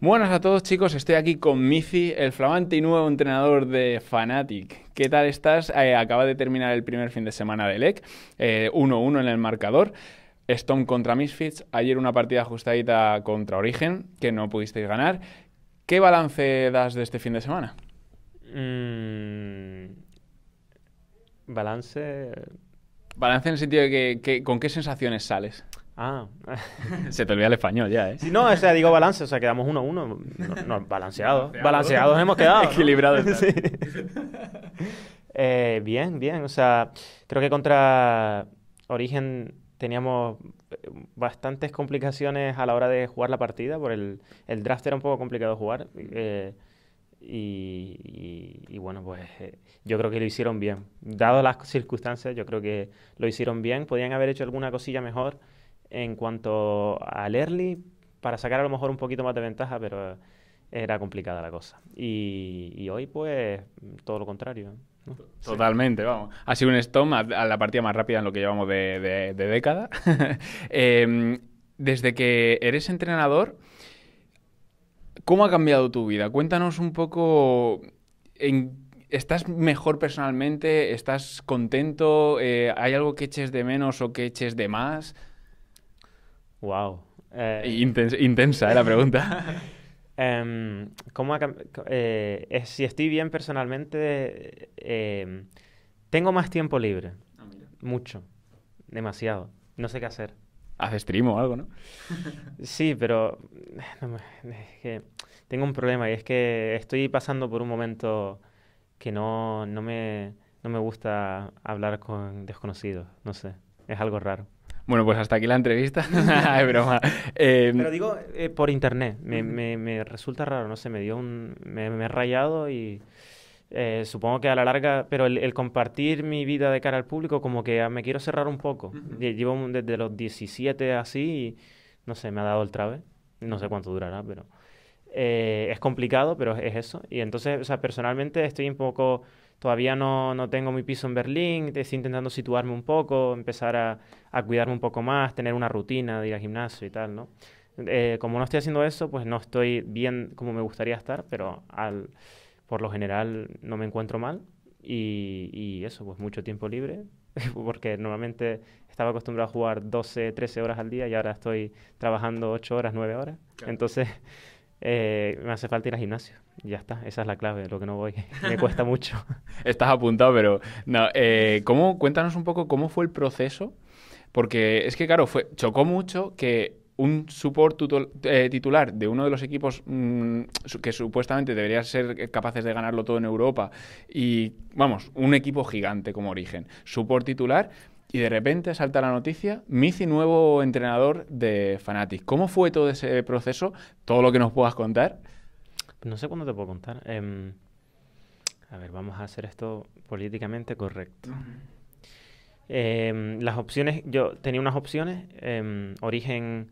Buenas a todos chicos, estoy aquí con Miffy, el flamante y nuevo entrenador de Fanatic. ¿Qué tal estás? Eh, acaba de terminar el primer fin de semana de LEC, 1-1 en el marcador. Stone contra Misfits, ayer una partida ajustadita contra Origen, que no pudisteis ganar. ¿Qué balance das de este fin de semana? Mm, balance... Eh, balance en el sentido de que con qué sensaciones sales. Ah. Se te olvida el español ya, ¿eh? no, o sea, digo balance, o sea, quedamos 1-1. Uno, No, balanceados. Balanceados hemos quedado. Equilibrados. eh, bien, bien. O sea, creo que contra Origen teníamos bastantes complicaciones a la hora de jugar la partida. Por el, el draft era un poco complicado jugar. Eh, y, bueno, pues eh, yo creo que lo hicieron bien. Dado las circunstancias, yo creo que lo hicieron bien. Podían haber hecho alguna cosilla mejor en cuanto al early, para sacar a lo mejor un poquito más de ventaja, pero era complicada la cosa. Y, hoy, pues, todo lo contrario. Totalmente, vamos. Ha sido un stomp a, la partida más rápida en lo que llevamos de, de, década. Em, desde que eres entrenador, ¿cómo ha cambiado tu vida? Cuéntanos un poco ¿Estás mejor personalmente? ¿Estás contento? Eh, ¿Hay algo que eches de menos o que eches de más? Wow. Eh, intensa eh, la pregunta. Em, eh, si estoy bien personalmente, em, tengo más tiempo libre. Ah, Mucho. Demasiado. No sé qué hacer. Haz stream o algo, ¿no? sí, pero tengo un problema y es que estoy pasando por un momento que no, no, me, no me gusta hablar con desconocidos. No sé. Es algo raro. Bueno, pues hasta aquí la entrevista. es broma. Em, pero digo eh, por internet. Me, me, me, resulta raro, no sé, me dio un... me, he rayado y... Eh, supongo que a la larga, pero el, compartir mi vida de cara al público, como que ah, me quiero cerrar un poco. Llevo desde los 17 así y no sé, me ha dado el trave. No sé cuánto durará, pero eh, es complicado, pero es eso. Y entonces, o sea, personalmente estoy un poco Todavía no, no tengo mi piso en Berlín, estoy intentando situarme un poco, empezar a, a cuidarme un poco más, tener una rutina de ir al gimnasio y tal, ¿no? Eh, como no estoy haciendo eso, pues no estoy bien como me gustaría estar, pero al, por lo general no me encuentro mal. Y, y eso, pues mucho tiempo libre, porque normalmente estaba acostumbrado a jugar 12, 13 horas al día y ahora estoy trabajando 8 horas, 9 horas. Entonces eh, me hace falta ir al gimnasio. Ya está, esa es la clave, lo que no voy. Me cuesta mucho. Estás apuntado, pero no. Eh, ¿cómo, cuéntanos un poco cómo fue el proceso, porque es que, claro, fue, chocó mucho que un support eh, titular de uno de los equipos mm, que supuestamente debería ser capaces de ganarlo todo en Europa y, vamos, un equipo gigante como origen, support titular y de repente salta la noticia, Mici nuevo entrenador de Fanatics. ¿Cómo fue todo ese proceso? Todo lo que nos puedas contar. No sé cuándo te puedo contar. Em, a ver, vamos a hacer esto políticamente correcto. Em, las opciones, yo tenía unas opciones. Em, Origen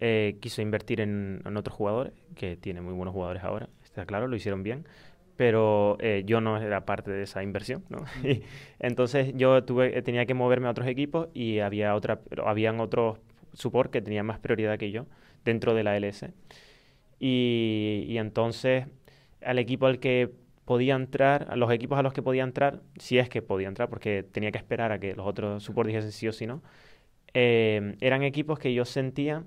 eh, quiso invertir en, en, otros jugadores, que tiene muy buenos jugadores ahora, está claro, lo hicieron bien pero eh, yo no era parte de esa inversión, ¿no? entonces yo tuve, tenía que moverme a otros equipos y había otra, habían otros support que tenían más prioridad que yo dentro de la LS. Y, entonces al equipo al que podía entrar, a los equipos a los que podía entrar, si es que podía entrar, porque tenía que esperar a que los otros support dijesen sí o sí no, eh, eran equipos que yo sentía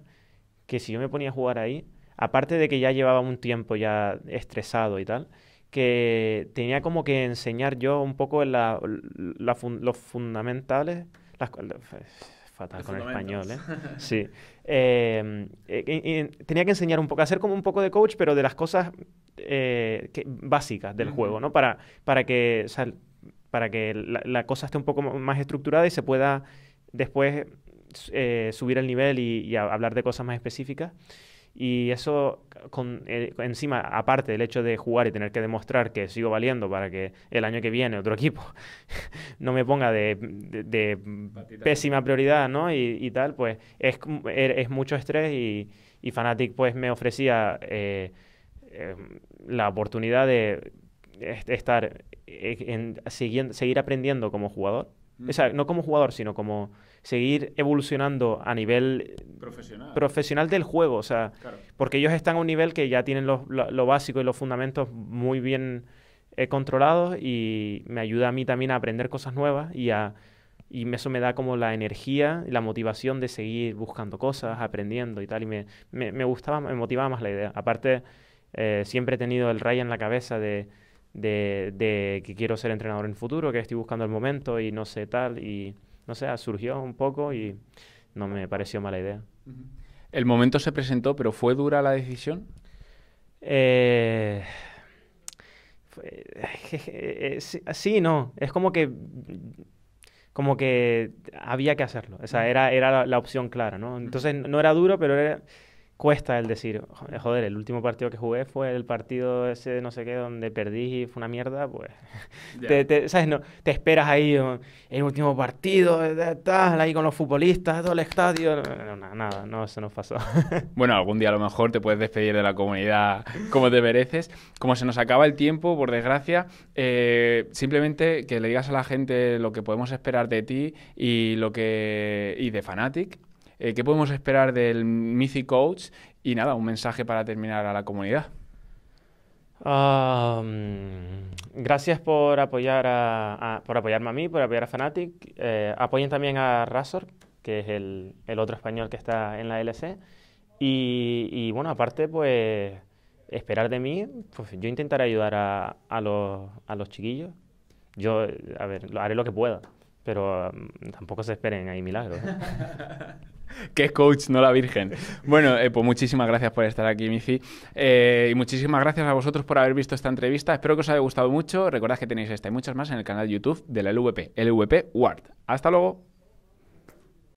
que si yo me ponía a jugar ahí, aparte de que ya llevaba un tiempo ya estresado y tal, que tenía como que enseñar yo un poco los fundamentales, las, fatal con el español, ¿eh? Sí. Em, eh, tenía que enseñar un poco, hacer como un poco de coach, pero de las cosas eh, básicas del juego, ¿no? Para, para que, para que la, cosa esté un poco más estructurada y se pueda después eh, subir el nivel y hablar de cosas más específicas. Y eso, con, eh, encima, aparte del hecho de jugar y tener que demostrar que sigo valiendo para que el año que viene otro equipo no me ponga de, pésima prioridad, ¿no? Y, y, tal, pues es, er, es mucho estrés y, y Fanatic pues me ofrecía eh, em, la oportunidad de estar eh, en, seguir aprendiendo como jugador. O sea, mm. no como jugador, sino como seguir evolucionando a nivel profesional, del juego. O sea, porque ellos están a un nivel que ya tienen lo, básico y los fundamentos muy bien eh, controlados y me ayuda a mí también a aprender cosas nuevas y a y eso me da como la energía y la motivación de seguir buscando cosas, aprendiendo y tal. Y me, me, gustaba, me motivaba más la idea. Aparte, eh, siempre he tenido el rayo en la cabeza de, de, que quiero ser entrenador en el futuro, que estoy buscando el momento y no sé tal. Y, no sé, surgió un poco y no me pareció mala idea. El momento se presentó, pero ¿fue dura la decisión? Eh, eh, sí, no. Es como que como que había que hacerlo. O sea, era, era la, la opción clara, ¿no? Entonces no era duro, pero era, cuesta el decir, joder, el último partido que jugué fue el partido ese de no sé qué donde perdí y fue una mierda, pues, ¿sabes? No, te esperas ahí el último partido, eh, tal, ahí con los futbolistas, todo el estadio, no, nada, no, eso no pasó. bueno, algún día a lo mejor te puedes despedir de la comunidad como te mereces. Como se nos acaba el tiempo, por desgracia, eh, simplemente que le digas a la gente lo que podemos esperar de ti y lo que y de Fanatic eh, ¿qué podemos esperar del Mythic Coach? Y nada, un mensaje para terminar a la comunidad. gracias por apoyar por apoyarme a mí, por apoyar a Fanatic. Eh, apoyen también a Razor, que es el, otro español que está en la LC. Y, bueno, aparte, pues esperar de mí, pues yo intentaré ayudar a, los, chiquillos. Yo, a ver, haré lo que pueda, pero tampoco se esperen ahí milagros. ¿eh? que es coach, no la virgen. Bueno, eh, pues muchísimas gracias por estar aquí, Mifi. Eh, y muchísimas gracias a vosotros por haber visto esta entrevista. Espero que os haya gustado mucho. Recordad que tenéis esta y muchas más en el canal YouTube de la LVP, LVP Ward. Hasta luego.